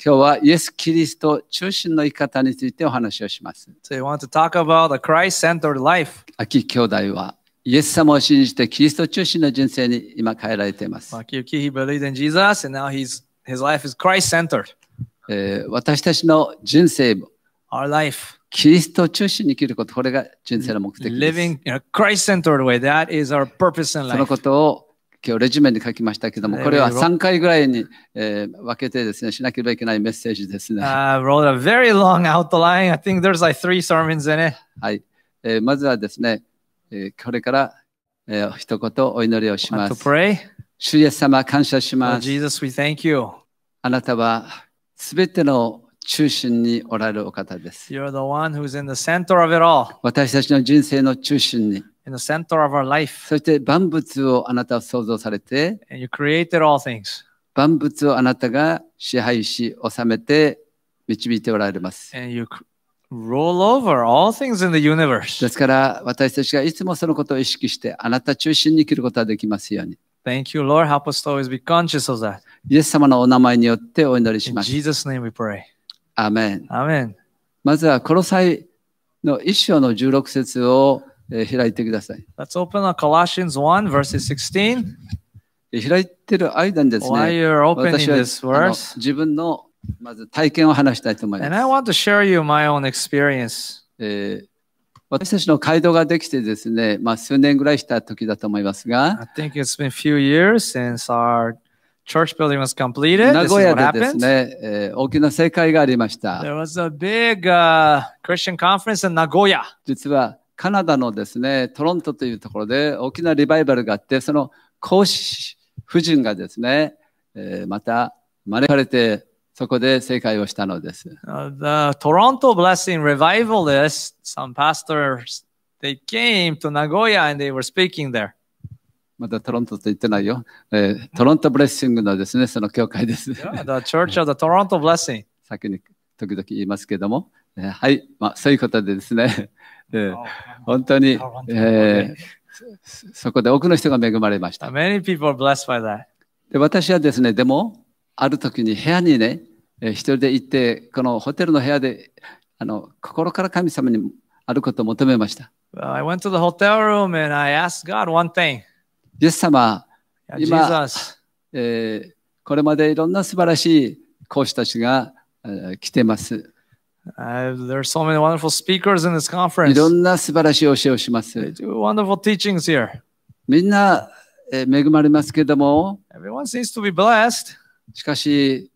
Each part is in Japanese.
今日はイエス・キリスト中心の生き方についてお話をします。So you want to talk about a Christ-centered life. 秋兄弟はイエス様を信じてキリスト中心の人生に今変えられています。Akiyuki, he believed in Jesus and now he's, his life is Christ-centered. えー、私たちの人生も Our life. キリスト中心に生きること、これが人生の目的です。Living in a Christ-centered way, that is our purpose in life. そのことを今日レジュメに書きましたけども、これは3回ぐらいに、えー、分けてですね、しなければいけないメッセージですね。Uh, wrote a very long outline. I think there's like three sermons in it. はい。えー、まずはですね、えー、これから、えー、一言お祈りをします。To pray. 主イエス様、感謝します。Oh, Jesus, we thank you. あなたはすべての中心におられるお方です。You're the one who's in the center of it all. 私たちの人生の中心に。in the center of our life. そして万物をあなたは創造されて、And you created all things. 万物をあなたが支配し、治めて導いておられます。And you roll over all things in the universe. ですから私たちがいつもそのことを意識してあなた中心に生きることができますように。Thank you, Lord. Help us to always be conscious of that. イエス様のお名前によってお祈りし In Jesus' name we pray. アーメン。Amen. まずはコロサイの一章の16節を開いてください。Let's open up Colossians 1, verses 16. 開いてる間にですね、私は自分のまず体験を話したいと思います。And I want to share you my own experience. えー私たちの街道ができてですね、まあ、数年ぐらいした時だと思いますが、I think it's been a few years since our church building was completed. 名古屋でですね、えー、大きな正会がありました。There was a big、uh, Christian conference in Nagoya. 実はカナダのですね、トロントというところで大きなリバイバルがあって、その講師夫人がですね、えー、また招かれて、そこで正解をしたのです。Uh, the Toronto Blessing Revivalists, some pastors, they came to Nagoya and they were speaking there. またトロントと言ってないよ。えー、トロントブレッシングのですね、その教会です。Yeah, the Church of the Toronto Blessing. 先に時々言いますけども。はい、まあ、そういうことでですね、えー、本当に、えー、そこで多くの人が恵まれました。Many people blessed by that. で私はですね、でも、ある時に部屋にね、えー、一人で行って、このホテルの部屋であの心から神様にあることを求めました。e o r e イエス様、今、Jesus. えー、これまでいろんな素晴らしい講師たちが、えー、来てます。Uh, there are so many wonderful speakers in this conference. いろんな素晴らしい教えをします。Wonderful teachings here. みんな恵まれますけれども、Everyone seems to be blessed. しかし、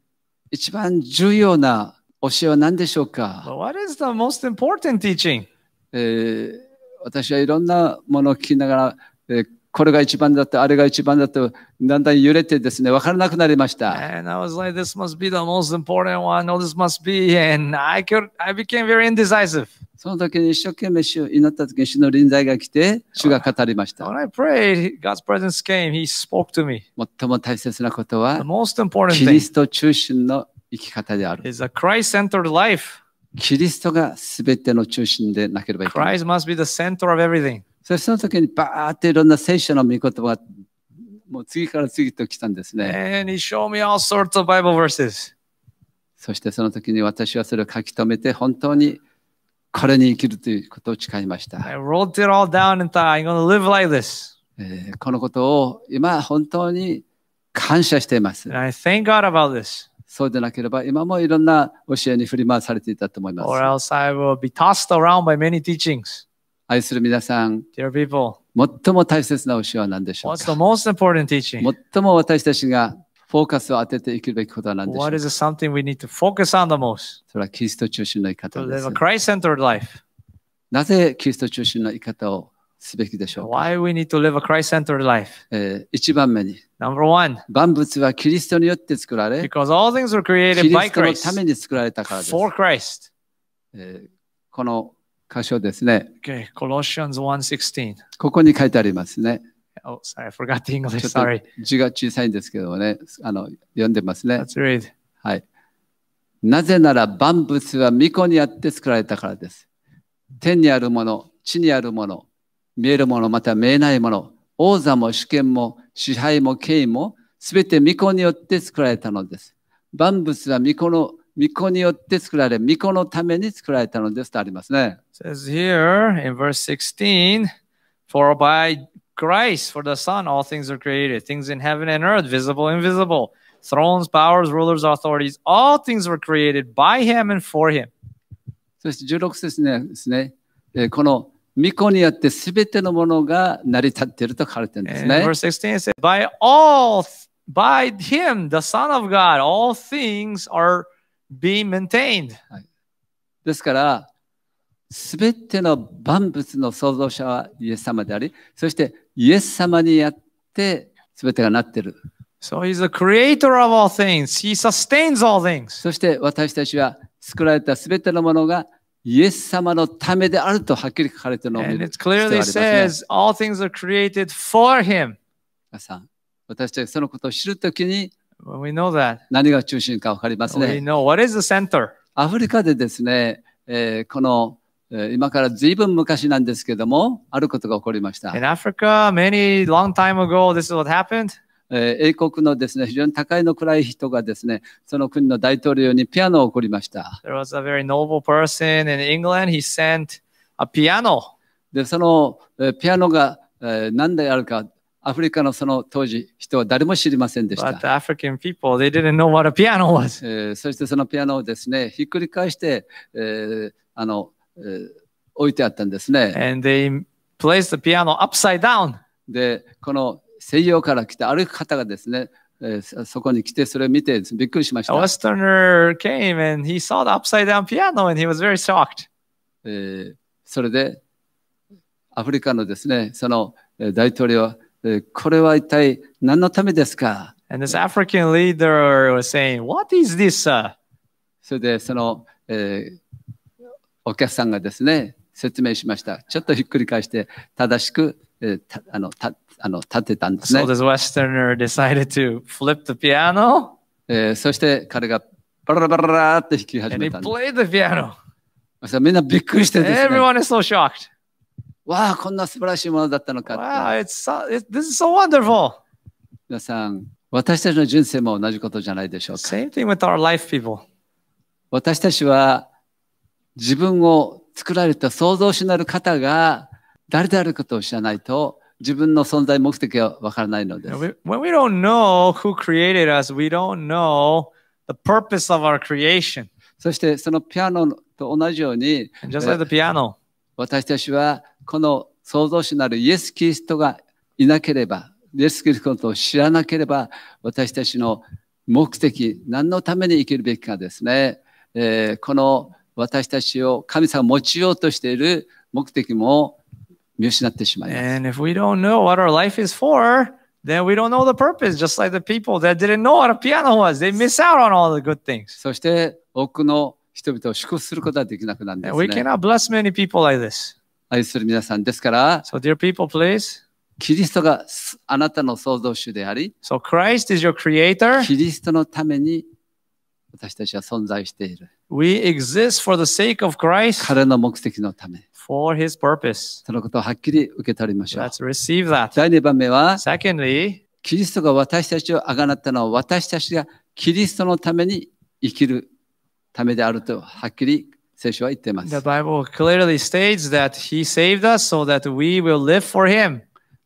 一番重要な教えは何でしょうか But what is the most important teaching? えー、私はいろんなものを聞きながら、えーこれが一番だと、あれが一番だと、だんだん揺れてですね、わからなくなりました。And I was like, this must be the most important one, or this must be, and I, could, I became very indecisive. その時に一生懸命主祈った時に主の臨在が来て、主が語りました。When I prayed, God's presence came, He spoke to me. 最も大切なことは、the most important thing, キリスト中心の生き方である。Is a Christ-centered life. キリストがすべての中心でなければいけない。Christ must be the center of everything. そしてその時にバーっていろんな聖書の御言葉もう次から次と来たんですね。そしてその時に私はそれを書き留めて本当にこれに生きるということを誓いました。このことを今本当に感謝しています。そうでなければ今もいろんな教えに振り回されていたと思います。愛する皆さん、Dear people, 最も大切な教えは何でしょうか What's the most important teaching? 最も私たちがフォーカスを当てて生きるべきことは何でしょうか What is something we need to focus on the most? それはキリスト中心の生き方です。Live a Christ-centered life. なぜキリスト中心の生き方をすべきでしょうか Why we need to live a Christ-centered life? えー、一番目に。Number one. 万物はキリストによって作られ、Because all things were created by Christ. キリストのために作られたからです。For Christ. えー、この箇所ですね。Okay, Colossians 1:16. ここに書いてありますね。Oh, sorry, I forgot the English, sorry. 字が小さいんですけどもね、あの読んでますね。Let's read. はい。なぜなら万物は御子にあって作られたからです。天にあるもの、地にあるもの、見えるもの、また見えないもの、王座も主権も支配も権威も、すべて御子によって作られたのです。万物は御子の御子によって作られ、御子のために作られたのですとありますね。says here in verse 16, For by c h r i s t for the Son, all things are created, things in heaven and earth, visible, invisible, thrones, powers, rulers, authorities, all things were created by him and for him. そして16節ねですね、えー、この御子によってすべてのものが成り立っていると書かれているんですね。Verse 16 says, By all, by him, the Son of God, all things are be maintained。ですから、すべての万物の創造者はイエス様であり、そしてイエス様にやってすべてがなっている。So he's the creator of all things. He sustains all things. そして私たちは作られたすべてのものがイエス様のためであるとはっきり書かれているのを見る。And 皆さん、私たちそのことを知るときに、何が中心か分かりますね。アフリカでですね、えー、この、えー、今から随分昔なんですけども、あることが起こりました。In 英国のですね、非常に高いの暗い人がですね、その国の大統領にピアノを送りました。で、そのピアノが何であるかアフリカのその当時、人は誰も知りませんでした。People, えー、そしてそのピアノをですね、ひっくり返して、えー、あの、置いてあったんですね。で、この西洋から来た歩く方がですね、えー、そこに来てそれを見てびっくりしました。A w e s t e came and he saw the upside down piano and he was very shocked.、えそれで、アフリカのですね、その、えー、大統領は、これは一体何のためですか And this African leader was saying, What is this? Sir? それでその、えー、お客さんがですね、説明しました。ちょっとひっくり返して、正しく、えー、たあのたあの立てたんですね。So this Westerner decided to flip the piano? えー、そして彼がバラバラバラって弾き始めたんです。And he played the piano. みんなびっくりしてですね。Everyone is so shocked. わあ、こんな素晴らしいものだったのか。Wow, it's so, it, this is so wonderful. 皆さん、私たちの人生も同じことじゃないでしょうか。Same thing with our life, people. 私たちは自分を作られた創造主なる方が誰であることを知らないと自分の存在目的はわからないのです。When we don't know who created us, we don't know the purpose of our creation. そしてそのピアノと同じように、Just like the piano. 私たちはこの創造主なるイエス・キリストがいなければ、イエス・キリストを知らなければ、私たちの目的、何のために生きるべきかですね、えー、この私たちを神様を持ちようとしている目的も見失ってしまいます。And if we don't know what our life is for, then we don't know the purpose, just like the people that didn't know what a piano was. They miss out on all the good things. そして多くの人々を祝福することはできなくなるんです、ね。We cannot bless many people like this. 愛する皆さんですから、so, dear people, please, キリストがあなたの創造主であり、so、Christ is your creator. キリストのために私たちは存在している。We exist for the sake of Christ. 彼の目的のため。For his purpose. そのことをはっきり受け取りましょう。Let's receive that. 第二番目は、Secondly, キリストが私たちをあがなったのは私たちがキリストのために生きるためであるとはっきり聖書は言ってます。The Bible clearly states that He saved us so that we will live for Him.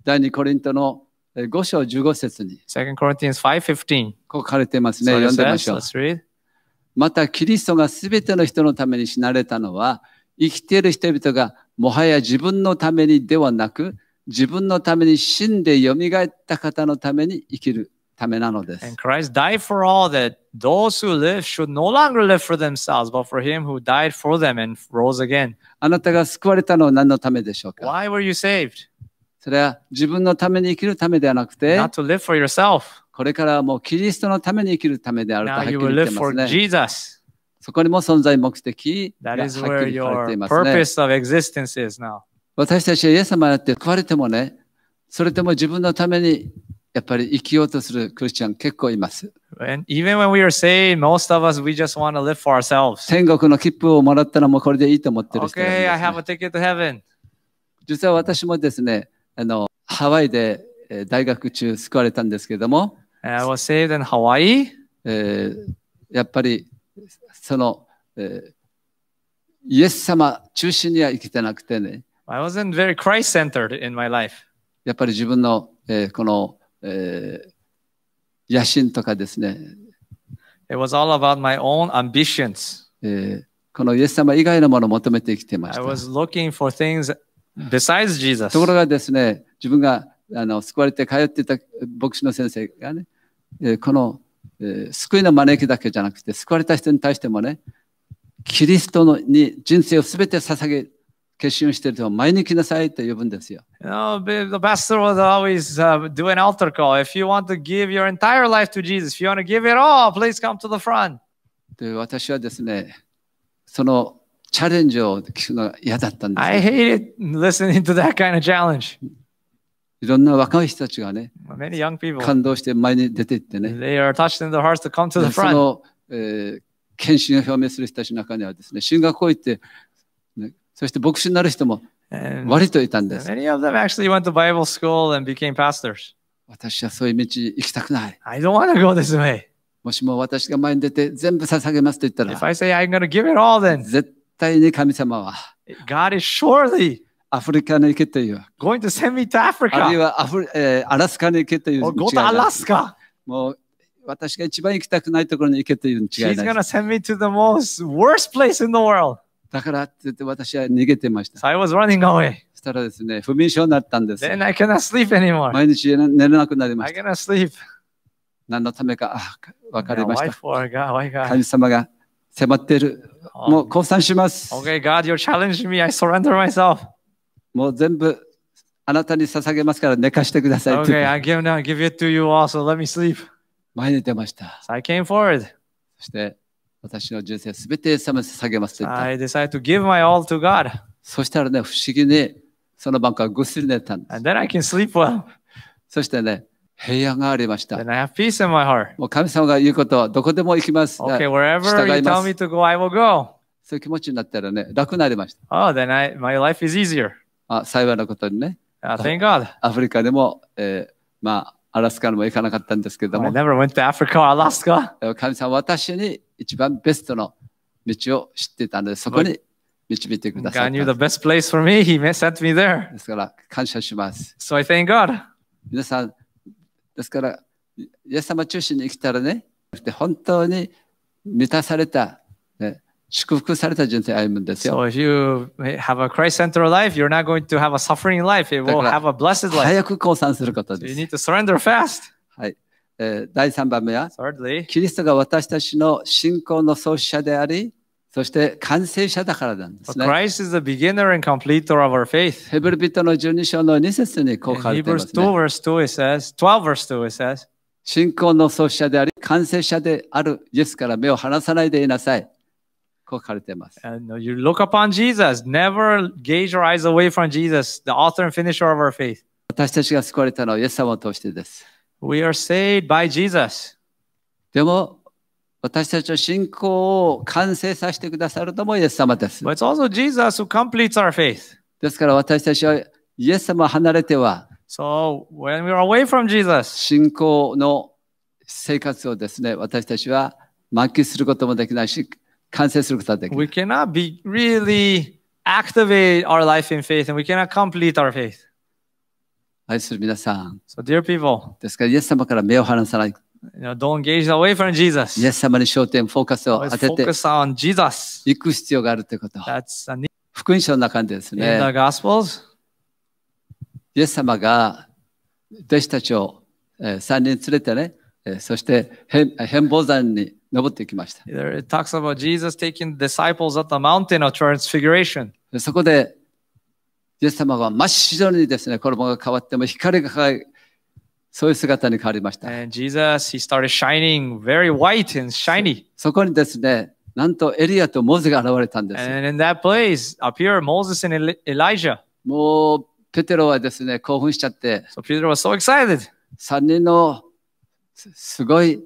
第2コリントの5章15節に。2 Corinthians 5:15。こう書かれてますね。So、読んでみましょう。Let's また、キリストがすべての人のために死なれたのは、生きている人々がもはや自分のためにではなく、自分のために死んで蘇った方のために生きるためなのです。And Christ died for all that those who live should no longer live for themselves, but for him who died for them and rose again. あなたが救われたのは何のためでしょうか Why were you saved? それは自分のために生きるためではなくて、Not to live for yourself. これからはもうキリストのために生きるためであるとはっ Now きり you will 言って live ま for すね。Jesus. そこにも存在目的がは That っ is き where り書かれて your いますね。purpose of existence is now. 私たちはイエス様になって食われてもね、それでも自分のためにやっぱり生きようとするクリスチャン結構います。天国の切符をもらったのもこれでいいと思ってる人がす、ね。o k 実は私もですね、あの、ハワイで大学中救われたんですけども、やっぱりその、イエス様中心には生きてなくてね。やっぱり自分の、この、えー、野心とかですね。It was all about my own ambitions. えー、このイエス様以外のものを求めてきてました。I was looking for things besides Jesus. ところがですね、自分があの救われて通っていた牧師の先生がね、えー、この、えー、救いの招きだけじゃなくて、救われた人に対してもね、キリストのに人生をすべて捧げ決心してると前に来なさいと呼ぶんですよ。You know, the pastor was always、uh, do an altar call. If you want to give your entire life to Jesus, if you want to give it all, please come to the front. で私はですね、そのチャレンジを聞くのが嫌だったんです。I hated listening to that kind of challenge. いろんな若い人たちがね、Many young people, 感動して前に出ていってね、they are touched in their hearts to come to the front. その、えー、献身を表明する人たちの中にはですね、進学校行って、そして牧師になる人も割といたんです。Many of them actually went to Bible school and became pastors. 私はそういう道行きたくない。I don't want to go this way. もしも私が前に出て全部捧げますと言ったら、If I say I'm gonna give it all then, 絶対に神様は、God is surely アフリカに行けという。Going to send me to Africa. あるいはアフリ、えー、アラスカに行けという。Or go to Alaska. もう私が一番行きたくないところに行けという違いです。She's gonna send me to the most worst place in the world. だからって言って私は逃げてました。So、I was running away. したらですね、不眠症になったんです。Then I cannot sleep anymore. 毎日寝れなくなりました。I cannot sleep. 何のためか、あ、わかりました。Yeah, 神様が迫っている。Oh. もう降参します。Okay, God, you challenge me. I surrender myself. もう全部あなたに捧げますから寝かしてください。Okay, I give, now, give it to you also. Let me sleep. 前に出ました。So、I came forward. そして、私の人生すべて様に下げますそしたらね、不思議にその晩からぐっすり寝たんです。そしてね、平安がありました。Then I have peace in my h 神様が言うことはどこでも行きます。Okay, そういう気持ちになったらね、楽になりました。Oh, then I, my life is easier. あ幸いなことにね。Uh, thank God. アフリカでも、えー、まあ、アラスカにも行かなかったんですけども。Well, I never went to Africa or Alaska. 神様私に一番ベストの道を知ってたので、そこに導いてください。God knew the best place for me. He sent me there. ですから、感謝します。So I thank God. 皆さん、ですから、イエス様中心に生きたらね、本当に満たされた、ね、祝福された人生を歩むんですよ。So if you have a Christ-centered life, you're not going to have a suffering life. It will have a blessed life. 早く降参することです。So、you need to surrender fast. はい。えー、第3番目は、キリストが私たちの信仰の創始者であり、そして完成者だからなんですね。Christ is the beginner and completer of our faith. ヘブル人の12章の2節にこう書かれています、ね。Hebrews 2 verse 2 it says, 12 verse 2 it says, 信仰の創始者であり、完成者であるイエスから目を離さないでいなさい。こう書かれています。And you look upon Jesus, never gaze your eyes away from Jesus, the author and finisher of our faith. 私たちが救われたのはイエス様を通してです。We are saved by Jesus. でも私たちの信仰を完成させてくださるのもイエス様です。But it's also Jesus who completes our faith. ですから私たちはイエス様を離れては So 信仰の生活をですね、私たちは満喫することもできないし、完成することはできない。We cannot be really activate our life in faith and we cannot complete our faith. 愛する皆さん。So、dear people, ですから、イエス様から目を離さない。You know, イエス様に焦点、フォーカスを当てて行く必要があるってこと。福音書の中でですね、イエス様が弟子たちを三人連れてね、そして変貌山に登っていきました。そこでイエス様は真っ白にですね、衣が変わっても光が輝く。そういう姿に変わりました。Jesus, he started shining very white and shiny. そこにですね、なんとエリアとモーゼが現れたんです。And in that place appear Moses and Elijah. もう、ペテロはですね、興奮しちゃって。So Peter was so excited. 人のすごい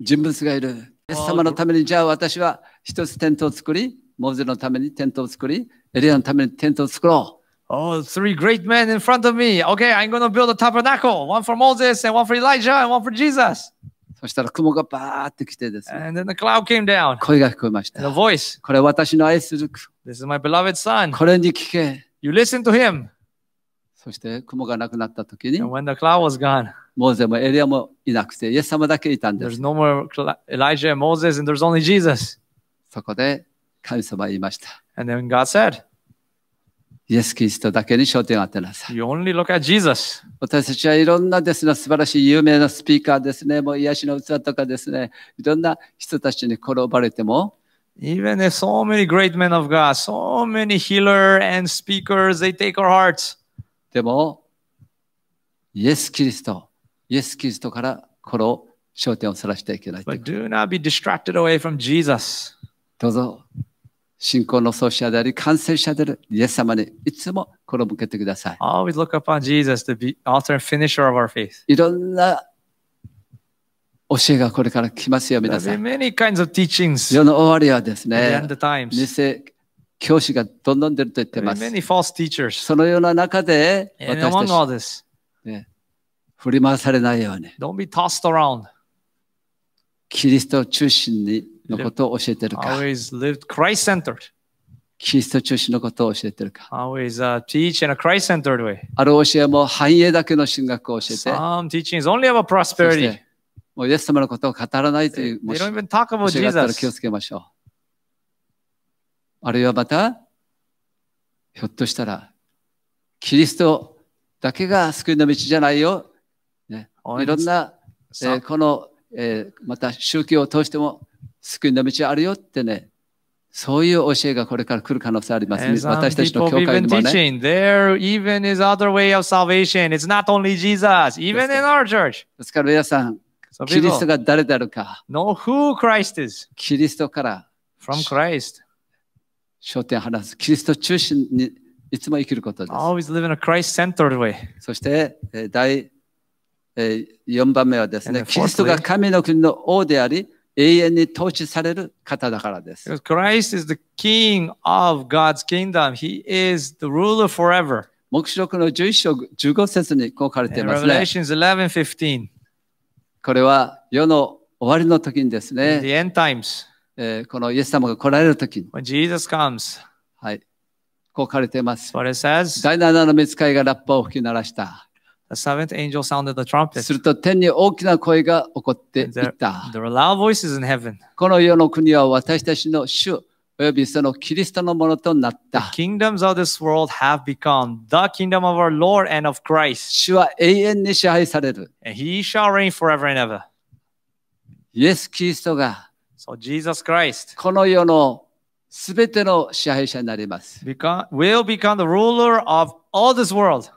人物がいる。イエス様のために、じゃあ私は一つテントを作り、モーゼのためにテントを作り、エリアのためにテントを作ろう。Oh, three great men in front of me. Okay, I'm going to build a tabernacle. One for Moses and one for Elijah and one for Jesus. そしたら雲がバーって来てですね。And then the cloud came down. The voice. This is my beloved son. You listen to him. そして雲がなくなった時に。And when the cloud was gone. モーゼもエリアもいなくて、イエス様だけいたんです。There's no more Elijah Moses and there's only Jesus. then God said. イエス・キリストだけに焦点を当てなさい。You only look at Jesus. 私たちはいろんなですね、素晴らしい有名なスピーカーですね、もう癒しの器とかですね、いろんな人たちに転ばれても、Even if so many great men of God, so many healer and speakers, they take our hearts. でも、イエス・キリスト、イエス・キリストからこの焦点をそらしてはいけない。But do not be distracted away from Jesus. どうぞ、信仰の創始者であり、完成者であるイエス様にいつもこを向けてください。Always look upon Jesus, the author and finisher of our faith. いろんな教えがこれから来ますよ、皆さん。Many kinds of teachings. 世の終わりはですね、偽教師がどんどん出ると言ってます。Many false teachers. そのような中で、私たち、ね、振り回されないように。Don't be tossed around. キリストを中心にのことを教えてるか always lived Christ-centered. キリスト中心のことを教えてるか always、uh, teach in a Christ-centered way. ある教えも繁栄だけの進学を教えて Some teachings i only about prosperity. てもうイエス様のことを語らないという They もし don't even talk about 教えがあったら気をつけましょう。あるいはまた、ひょっとしたら、キリストだけが救いの道じゃないよ。ね、いろんな、えーこの、えーまた宗教を通しても救いの道あるよってね、そういう教えがこれから来る可能性ありますね。私たちの教会でもね。There even is other way of salvation. It's not only Jesus, even in our church. ですから皆さん、キリストが誰であるか。Know who Christ is. キリストから。From Christ. 焦点を離す。キリスト中心にいつも生きることです。Always live in a Christ-centered way. そして、第4番目はですね、キリストが神の国の王であり、永遠に統治される方だからです。Christ is the king of God's kingdom. He is the ruler forever. 目視録の11章15節にこう書かれていますね。Revelations 11:15. これは世の終わりの時にですね。The end times. えー、このイエス様が来られる時に。When Jesus comes. はい。こう書かれています。What it says? 第7の見つかりがラッパを吹き鳴らした。The seventh angel sounded the trumpet. すると天に大きな声が起こっていった。There, there were loud voices in heaven. この世の国は私たちの主およびそのキリストのものとなった。The kingdoms of this world have become the kingdom of our Lord and of Christ. 主は永遠に支配される。And he shall reign forever and ever. イエス・キリストが so Jesus Christ, この世のすべての支配者になります。Become, will become the ruler of all this world.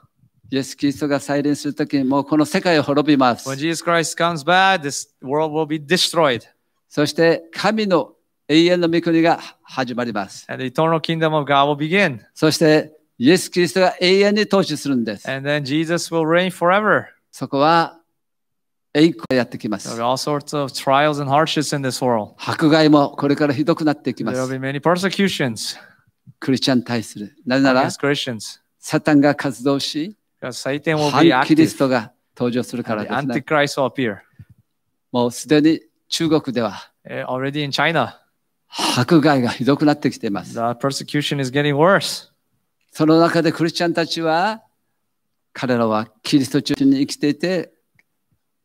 イエス・キリストが再臨するときにもうこの世界を滅びます。When Jesus Christ comes back, this world will be destroyed. そして神の永遠の御国が始まります。And the eternal kingdom of God will begin. そしてイエス・キリストが永遠に統治するんです。And then Jesus will reign forever. そこは栄光がやってきます。There are all sorts of trials and hardships in this world. 迫害もこれからひどくなっていきます。There will be many persecutions. クリスチャンに対する。なぜなら、サタンが活動し、祭典を反キリストが登場するからですね。アンティクライスト appear。もうすでに中国では、already in China、迫害がひどくなってきています。The persecution is getting worse. その中でクリスチャンたちは、彼らはキリスト中心に生きていて、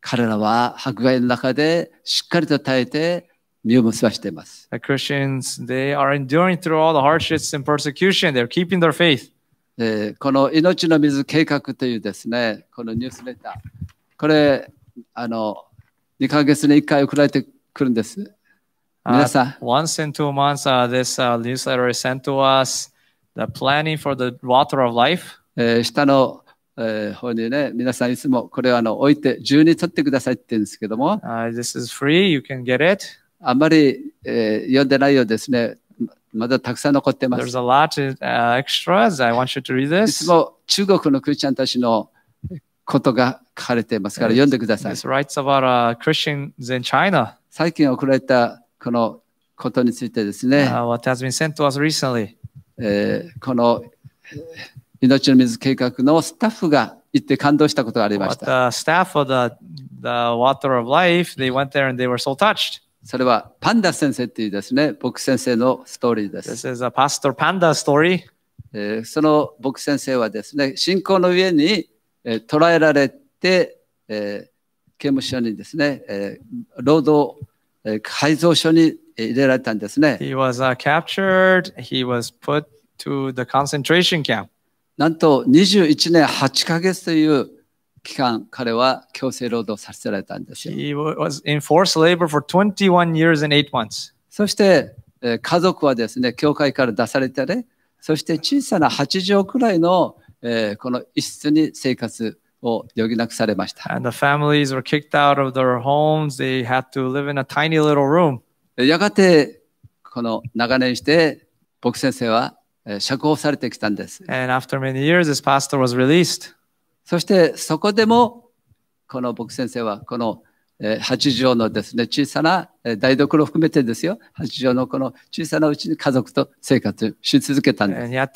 彼らは迫害の中でしっかりと耐えて身を結ばしています。The Christians, they are enduring through all the hardships and persecution. They're keeping their faith. えー、この命の水計画というですね、このニュースレター、これ、あの、2ヶ月に1回送られてくるんです。皆さん。Uh, once in two months,、uh, this uh, newsletter is sent to us, the planning for the water of life. えー、下の、えー、方にね、皆さんいつもこれをあの置いて、自由に取ってくださいって言うんですけども。Uh, this is free, you can get it. あまり、えー、読んでないようですね。まだたくさん残ってます。There's a lot of extras. I want you to read this. いつも中国のクリスチャンたちのことが書かれていますから読んでください。This writes about、uh, Christians in China. 最近送られたこのことについてですね。Uh, what has been sent to us recently. えー、この命の水計画のスタッフが行って感動したことがありました。But the staff of the, the Water of Life, they went there and they were so touched. それはパンダ先生というですね、僕先生のストーリーです。This is a Pastor Panda story. えー、その僕先生はですね、信仰の上に、えー、捕らえられて、えー、刑務所にですね、えー、労働、えー、改造所に入れられたんですね。He was、uh, captured, he was put to the concentration camp. なんと21年8ヶ月という期間、彼は強制労働させられたんですよ。He was in forced labor for 21 years and 8 months. そして、え家族はですね、教会から出されたり、そして小さな8畳くらいの、えー、この一室に生活を余儀なくされました。And the families were kicked out of their homes. They had to live in a tiny little room. やがて、この長年して、僕先生は釈放されてきたんです。And after many years, this pastor was released. そしてそこでも、この僕先生は、この8畳のですね、小さな台所を含めてですよ、8畳のこの小さなうちに家族と生活し続けたんです。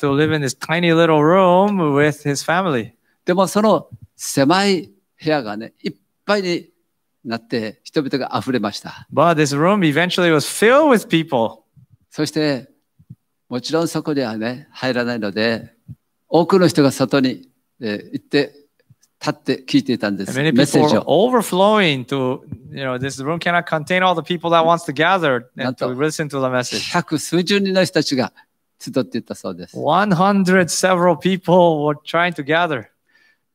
でもその狭い部屋がね、いっぱいになって人々が溢れました。But this room eventually was filled with people. そして、もちろんそこではね、入らないので、多くの人が外に、えー、行って立って聞いていたんです。メッセージを。overflowing to, you know, this room cannot contain all the people that wants to gather and to listen to the message. 百数十人の人たちが集っていたそうです。100 several people were trying to gather.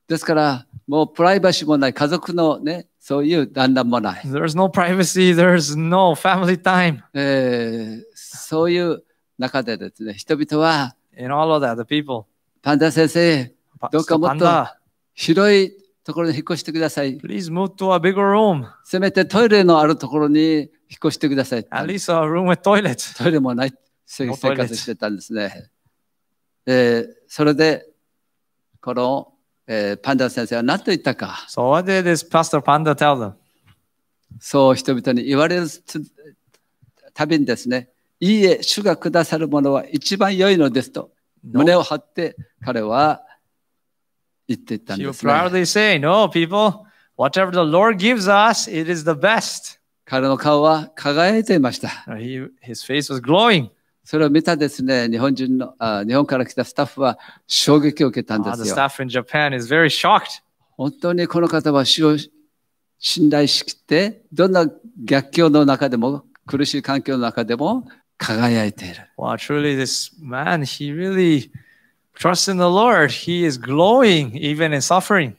ですから、もうプライバシーもない、家族のね、そういう団らもない。There's no privacy, there's no family time. えー、そういう中でですね、人々は、In all of that, the people. パンダ先生、どうかもっと。広いところに引っ越してください。Please move to a bigger room. せめてトイレのあるところに引っ越してください。At least a room with toilet. トイレもない生活してたんですね。えー、それで、この、えー、パンダ先生は何と言ったか。So what did this pastor Panda tell them? そう人々に言われるたびにですね、いいえ、主がくださるものは一番良いのですと、胸を張って彼は言ってたんです、ね。Say, no, people, whatever the Lord gives us, it is the best. 彼の顔は輝いていました。He, his face was glowing. それを見たですね、日本人のあ、日本から来たスタッフは衝撃を受けたんですよ。Ah, the staff in Japan is very shocked. 本当にこの方は主を信頼しきって、どんな逆境の中でも、苦しい環境の中でも輝いている。Wow, truly this man, he really Trust in the Lord. He is glowing even in suffering.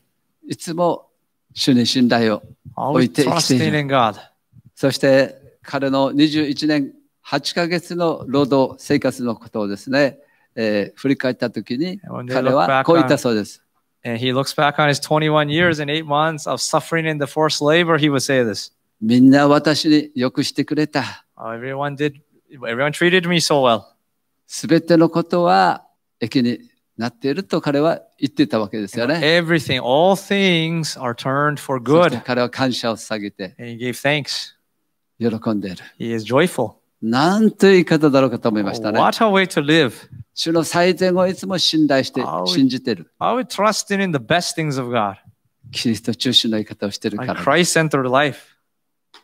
いつも主に信頼を置いて生きている。そして彼の21年8ヶ月の労働生活のことをですね、えー、振り返ったときに彼はこう言ったそうです。And he looks back on his 21 years and 8 months of suffering in the forced labor, he would say this. Everyone did, everyone treated me so well. すべてのことは益になっていると彼は言っていたわけですよね。Everything, all things are turned for good. 彼は感謝を下げて、he gave thanks. 喜んでいる。He is joyful. なんという言い方だろうかと思いましたね。What a way to live. 主の最善をいつも信頼して、信じている。I would trust in the best things of God. キリスト中心の言い方をしているから。Christ-centered life.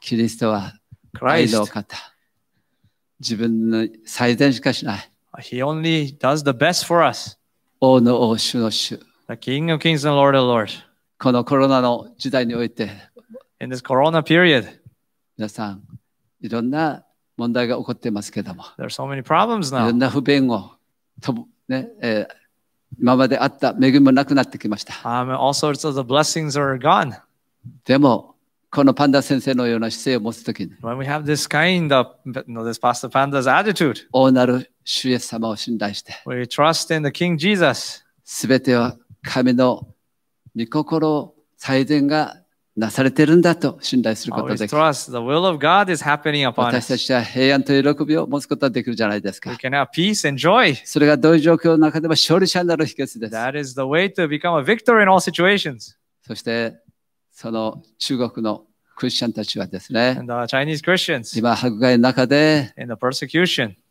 キリストは愛の方。自分の最善しかしない。He only does the best for us. 王の王、主の主。The King of Kings and Lord of Lords. このコロナの時代において、In this corona period, 皆さん、いろんな問題が起こってますけども、there are so many problems いろ now. んな不便をとも、ねえー今まであった恵みもなくなってきました。Um, all sorts of the blessings are gone. でも、このパンダ先生のような姿勢を持つときに、When we have this kind of, you know, this Pastor Panda's attitude, 王なる主イエス様を信頼して。We trust in the King Jesus. すべては神の御心、最善がなされているんだと信頼することができる。私たちは平安と喜びを持つことができるじゃないですか。それがどういう状況の中でも勝利者になる秘訣です。That is the way to become a victor in all situations. そして、その中国のクリスチャンたちはですね、今、迫害の中で、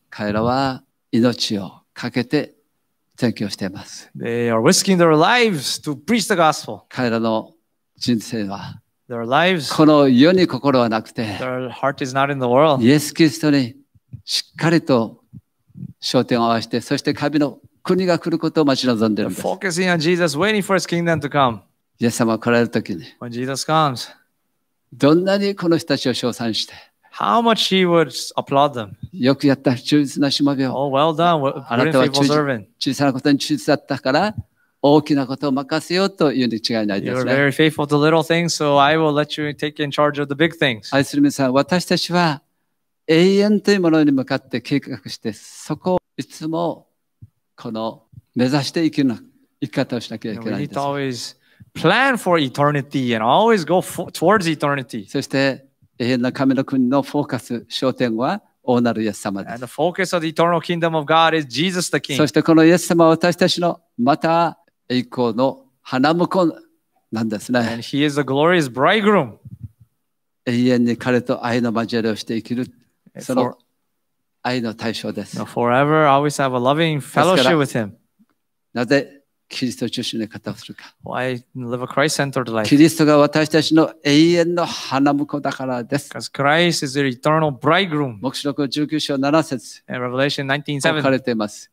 彼らは命をかけて宣教しています。They are risking their lives to preach the gospel. 彼らの人生は their lives, この世に心はなくて、their heart is not in the world. イエス・キリストにしっかりと焦点を合わせて、そして神の国が来ることを待ち望んでいるんです。Focusing on Jesus, waiting for his kingdom to come. イエス様が来られるときに、When Jesus comes, どんなにこの人たちを称賛して、How much he would applaud them. よくやった、忠実なしもべよ。Oh, well done. あなたは忠実小さなことに忠実だったから、大きなことを任せようというに違いないですね。very faithful to little things, so I will let you take in charge of the big things. 愛する皆さん、私たちは永遠というものに向かって計画して、そこをいつもこの目指して生きる生き方をしなきゃいけないんです。plan for eternity and always go towards eternity. そして永遠の神の国のフォーカス、焦点は大なるイエス様です。そしてこのイエス様は私たちのまた栄光の花婿なんですね。永遠に彼と愛の交わりをして生きる。その愛の対象です。Forever always have a loving fellowship with him. なぜキリスト中心で語をするか。Why live a Christ-centered life? キリストが私たちの永遠の花婿だからです。Because Christ is the eternal bridegroom. 目視録19章7節。And Revelation 19:7。書かれています。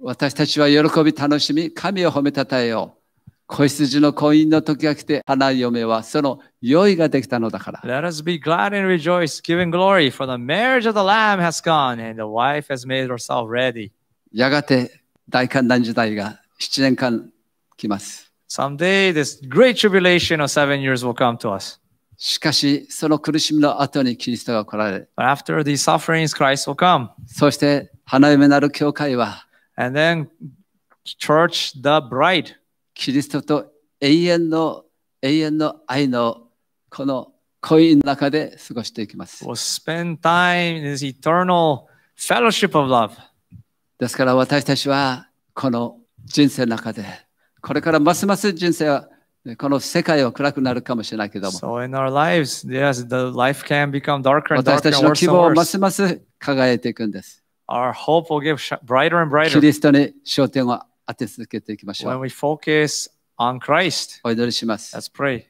私たちは喜び楽しみ、神を褒めたたえよう。子羊の婚姻の時が来て、花嫁はその酔いができたのだから。Let us be glad and rejoice, giving glory, for the marriage of the Lamb has gone, and the wife has made herself ready. やがて大観覧時代が7年間来ます。Someday this great tribulation of seven years will come to us. しかし、その苦しみの後にキリストが来られ。But after these sufferings, Christ will come. そして、花嫁なる教会は、And then, church, the bride. キリストと永遠の永遠の愛のこの恋の中で過ごしていきます。We'll spend time in this eternal fellowship of love. ですから私たちはこの人生の中で、これからますます人生はこの世界は暗くなるかもしれないけども。So in our lives, yes, the life can become darker and darker. 私たちの希望はますます輝いていくんです。Our hope will give brighter and brighter. キリストに焦点を当て続けていきましょう。When we focus on Christ, お祈りします。Let's pray.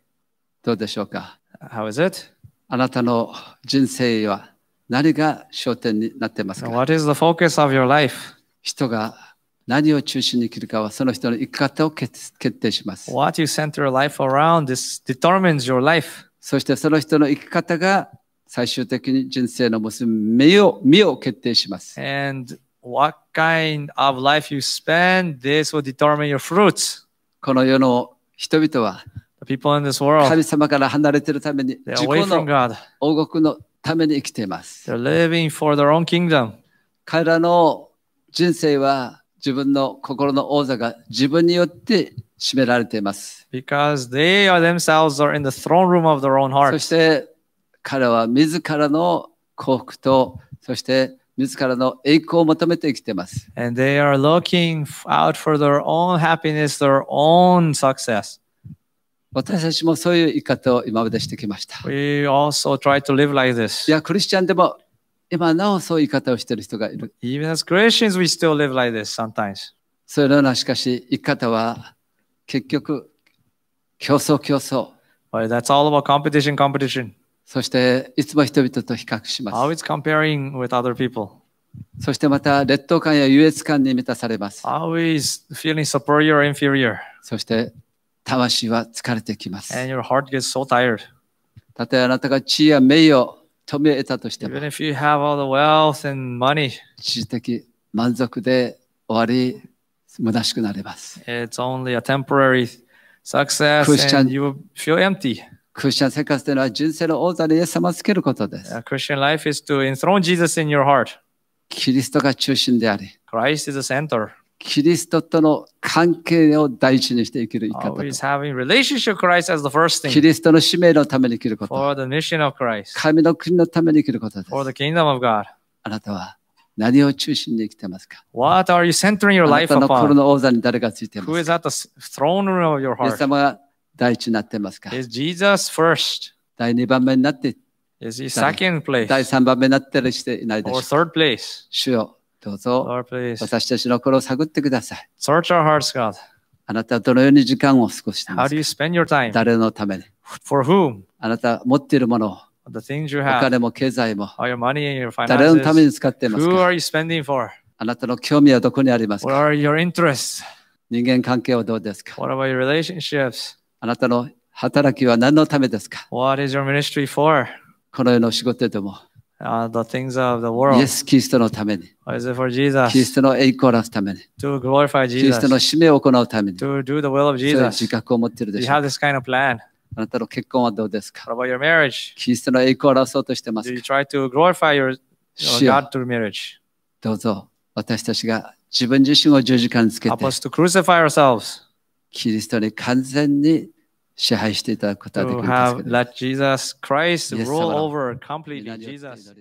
どうでしょうか How is it? あなたの人生は何が焦点になってますか What is the focus of your life? 人が何を中心に生きるかはその人の生き方を決定します。What you center life around this determines your life. そしてその人の生き方が最終的に人生の結びを身を決定します。And what kind of life you spend, this will determine your fruits. この世の人々は The people in this world, 神様から離れているために自己の王国のために生きています。They're living for their own kingdom. 彼らの人生は自分の心の王座が自分によって占められています。そして彼は自らの幸福と、そして自らの栄光を求めて生きています。And they are looking out for their own happiness, t h 私たちもそういう言い方を今までしてきました。いや、クリスチャンでも今なおそういう言い方をしている人がいる。Even as Christians, we still live like this sometimes. それらのしかし、生き方は結局、競争競争。But that's all about competition, competition. そして、いつも人々と比較します。Always comparing with other people. そしてまた、劣等感や優越感に満たされます。Always feeling superior or inferior. そして、魂は疲れてきます。And your heart gets so tired. たとえあなたが地位や名誉、富を得たとしても、一時的満足で終わり、虚しくなります。クリスチャン、you feel empty. クリスチャン生活というのは人生の王座にイエス様をつけることです。クリスチャン life is to enthrone Jesus in your heart. キリストが中心であり。Christ is the center. キリストとの関係を第一にして生きる生き方。キリストの使命のために生きること。神の国のために生きることです。あなたは何を中心に生きてますか ?What are you centering your life あなたの心の王座に誰がついてますか ?Who is at the throne of your heart? イエス様が第一になってますか ?Is Jesus first? 第二番目になって Is he second place? 第三番目になってるしていないでしょうか ?Or third place? 主よどうぞ Lord, please. 私たちの心を探ってください。Search our hearts, God. あなたはどのように時間を過ごしてい How ま do す you か spend your time? 誰のために For whom? あなたは持っているものを The things you お have, 金も経済も all your money and your 誰のため finances. に使っています Who か are you spending for? あなたの興味はどこにあります What か are your interests? 人間関係はどうですか What about your relationships? あなたの働きは何のためですか What is your ministry for? この世の仕事でも uh, the things of the world. イエス・キリストのために。Is it for Jesus? キリストの栄光のために。To glorify Jesus. キリストの使命を行うために。To do the will of Jesus. そういう自覚を持っているでしょう。You have this kind of plan. あなたの結婚はどうですか What about your marriage? キリストの栄光を表そうとしてますか Do you try to glorify your, your God through marriage? どうぞ私たちが自分自身を十字架につけて。Help us to crucify ourselves. キリストに完全に have let Jesus Christ rule over completely Jesus.